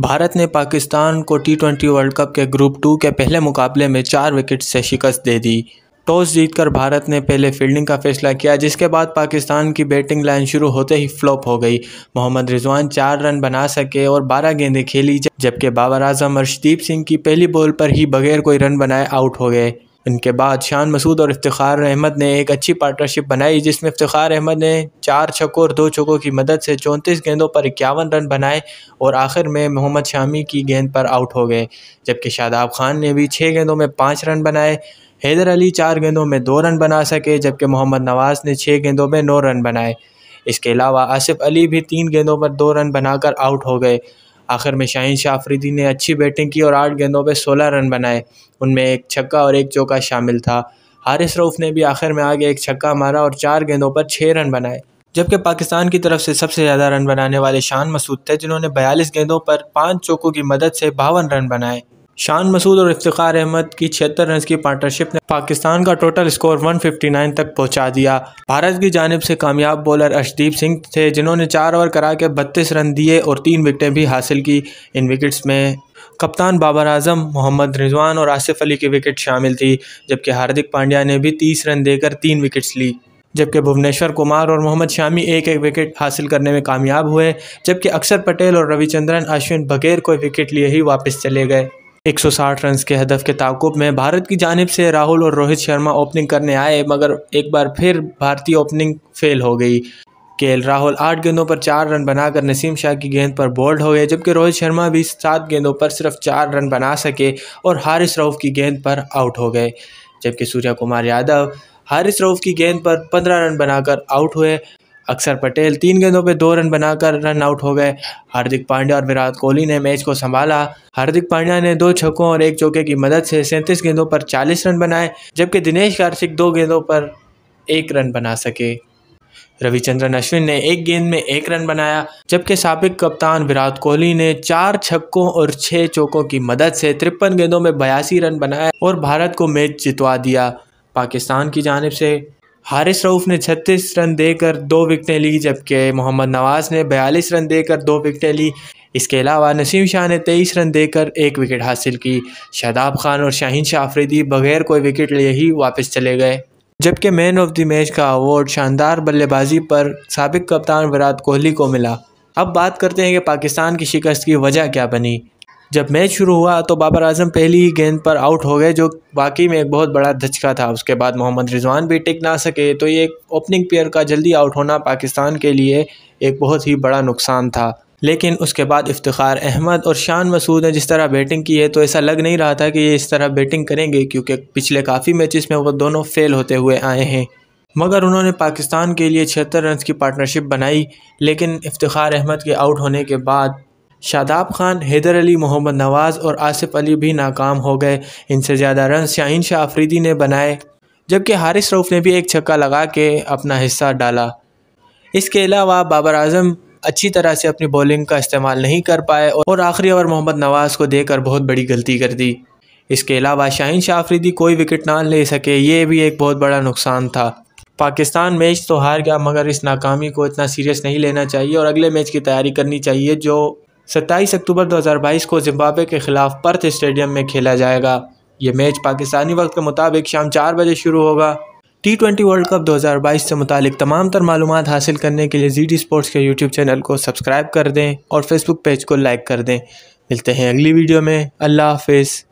भारत ने पाकिस्तान को T twenty World Cup के ग्रुप टू के पहले मुकाबले में चार विकेट से शिकस्त दे दी टॉस जीतकर भारत ने पहले फील्डिंग का फैसला किया जिसके बाद पाकिस्तान की बैटिंग लाइन शुरू होते ही फ्लॉप हो गई मोहम्मद रिजवान चार रन बना सके और बारह गेंदें खेली जबकि बाबर आजम अर्शदीप सिंह की पहली बॉल पर ही बगैर कोई रन बनाए आउट हो गए इनके बाद शान मसूद और इफ्तार अहमद ने एक अच्छी पार्टनरशिप बनाई जिसमें इफ्तार अहमद ने चार छक्कों और दो छक्कों की मदद से चौंतीस गेंदों पर इक्यावन रन बनाए और आखिर में मोहम्मद शामी की गेंद पर आउट हो गए जबकि शादाब खान ने भी छः गेंदों में पाँच रन बनाए हैदर अली चार गेंदों में दो रन बना सके जबकि मोहम्मद नवाज़ ने छः गेंदों में नौ रन बनाए इसके अलावा आसिफ अली भी तीन गेंदों पर दो रन बनाकर आउट हो गए आखिर में शाहिन शाह आफरीदी ने अच्छी बैटिंग की और आठ गेंदों पर सोलह रन बनाए उनमें एक छक्का और एक चौका शामिल था हारिस रऊफ़ ने भी आखिर में आगे एक छक्का मारा और चार गेंदों पर छः रन बनाए जबकि पाकिस्तान की तरफ से सबसे ज़्यादा रन बनाने वाले शान मसूद थे जिन्होंने बयालीस गेंदों पर पाँच चौकों की मदद से बावन रन बनाए शान मसूद और इफ्तार अहमद की छिहत्तर रन की पार्टनरशिप ने पाकिस्तान का टोटल स्कोर 159 तक पहुंचा दिया भारत की जानब से कामयाब बॉलर अर्शदीप सिंह थे जिन्होंने चार ओवर करा के बत्तीस रन दिए और तीन विकटें भी हासिल की इन विकेट्स में कप्तान बाबर आजम मोहम्मद रिजवान और आसिफ अली की विकेट शामिल थी जबकि हार्दिक पांड्या ने भी तीस रन देकर तीन विकेट्स ली जबकि भुवनेश्वर कुमार और मोहम्मद शामी एक एक विकेट हासिल करने में कामयाब हुए जबकि अक्षर पटेल और रविचंद्रन अश्विन बघेर को विकेट लिए ही वापस चले गए एक सौ साठ रन के हदफ के ताकुब में भारत की जानब से राहुल और रोहित शर्मा ओपनिंग करने आए मगर एक बार फिर भारतीय ओपनिंग फेल हो गई के राहुल आठ गेंदों पर चार रन बनाकर नसीम शाह की गेंद पर बोल्ड हो गए जबकि रोहित शर्मा भी सात गेंदों पर सिर्फ चार रन बना सके और हारिस रऊफ़ की गेंद पर आउट हो गए जबकि सूर्या कुमार यादव हारिस रऊफ़ की गेंद पर पंद्रह रन बनाकर आउट हुए अक्षर पटेल तीन गेंदों पर दो रन बनाकर रन आउट हो गए हार्दिक पांड्या और विराट कोहली ने मैच को संभाला हार्दिक पांड्या ने दो छक्कों और एक चौके की मदद से सैंतीस गेंदों पर चालीस रन बनाए जबकि दिनेश कार्तिक दो गेंदों पर एक रन बना सके रविचंद्रन अश्विन ने एक गेंद में एक रन बनाया जबकि सबक कप्तान विराट कोहली ने चार छक्कों और छह चौकों की मदद से तिरपन गेंदों में बयासी रन बनाए और भारत को मैच जितवा दिया पाकिस्तान की जानब से हारिस रऊफ़ ने 36 रन देकर दो विकटें ली जबकि मोहम्मद नवाज़ ने 42 रन देकर दो विकटें ली इसके अलावा नसीम शाह ने 23 रन देकर एक विकेट हासिल की शादाब खान और शाहीन शाह आफरीदी बगैर कोई विकेट लिए ही वापस चले गए जबकि मैन ऑफ द मैच का अवार्ड शानदार बल्लेबाजी पर सबक कप्तान विराट कोहली को मिला अब बात करते हैं कि पाकिस्तान की शिकस्त की वजह क्या बनी जब मैच शुरू हुआ तो बाबर आजम पहली ही गेंद पर आउट हो गए जो वाकई में एक बहुत बड़ा धचका था उसके बाद मोहम्मद रिजवान भी टिक ना सके तो ये ओपनिंग प्लेयर का जल्दी आउट होना पाकिस्तान के लिए एक बहुत ही बड़ा नुकसान था लेकिन उसके बाद इफ्तार अहमद और शान मसूद ने जिस तरह बैटिंग की है तो ऐसा लग नहीं रहा था कि ये इस तरह बैटिंग करेंगे क्योंकि पिछले काफ़ी मैचेस में वो दोनों फेल होते हुए आए हैं मगर उन्होंने पाकिस्तान के लिए छिहत्तर रन की पार्टनरशिप बनाई लेकिन इफ्तार अहमद के आउट होने के बाद शादाब खान हैदर अली मोहम्मद नवाज़ और आसिफ अली भी नाकाम हो गए इनसे ज़्यादा रन शाहीन शाह आफरीदी ने बनाए जबकि हारिस रऊफ़ ने भी एक छक्का लगा के अपना हिस्सा डाला इसके अलावा बाबर आजम अच्छी तरह से अपनी बॉलिंग का इस्तेमाल नहीं कर पाए और आखिरी ओवर मोहम्मद नवाज़ को देकर बहुत बड़ी गलती कर दी इसके अलावा शाहीन शाह आफरीदी कोई विकेट ना ले सके ये भी एक बहुत बड़ा नुकसान था पाकिस्तान मैच तो हार गया मगर इस नाकामी को इतना सीरियस नहीं लेना चाहिए और अगले मैच की तैयारी करनी चाहिए जो सत्ताईस अक्टूबर 2022 को जिम्बाब्वे के खिलाफ पर्थ स्टेडियम में खेला जाएगा ये मैच पाकिस्तानी वक्त के मुताबिक शाम चार बजे शुरू होगा टी ट्वेंटी वर्ल्ड कप 2022 से मुतालिक तमाम तर मालूम हासिल करने के लिए जी डी स्पोर्ट्स के यूट्यूब चैनल को सब्सक्राइब कर दें और फेसबुक पेज को लाइक कर दें मिलते हैं अगली वीडियो में अल्लाह हाफिज़